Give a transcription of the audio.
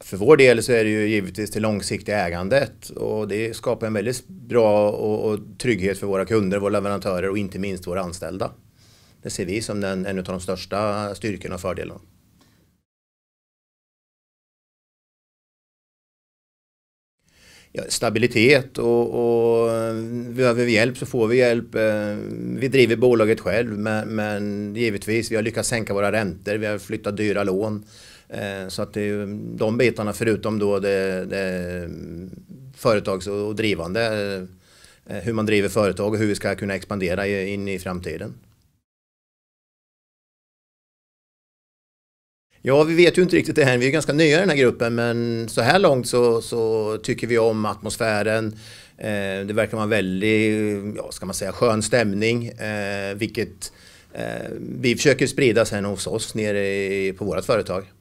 För vår del så är det ju givetvis det långsiktiga ägandet och det skapar en väldigt bra och, och trygghet för våra kunder, våra leverantörer och inte minst våra anställda. Det ser vi som den, en av de största styrkorna och fördelarna. stabilitet och, och behöver vi hjälp så får vi hjälp. Eh, vi driver bolaget själv men, men givetvis vi har lyckats sänka våra räntor, vi har flyttat dyra lån. Eh, så att det är de bitarna förutom då det, det företags och drivande, eh, hur man driver företag och hur vi ska kunna expandera in i framtiden. Ja, vi vet ju inte riktigt det här. Vi är ganska nya i den här gruppen men så här långt så, så tycker vi om atmosfären. Eh, det verkar vara en väldigt, ja, ska man säga, skön stämning. Eh, vilket eh, vi försöker sprida sen hos oss nere på vårt företag.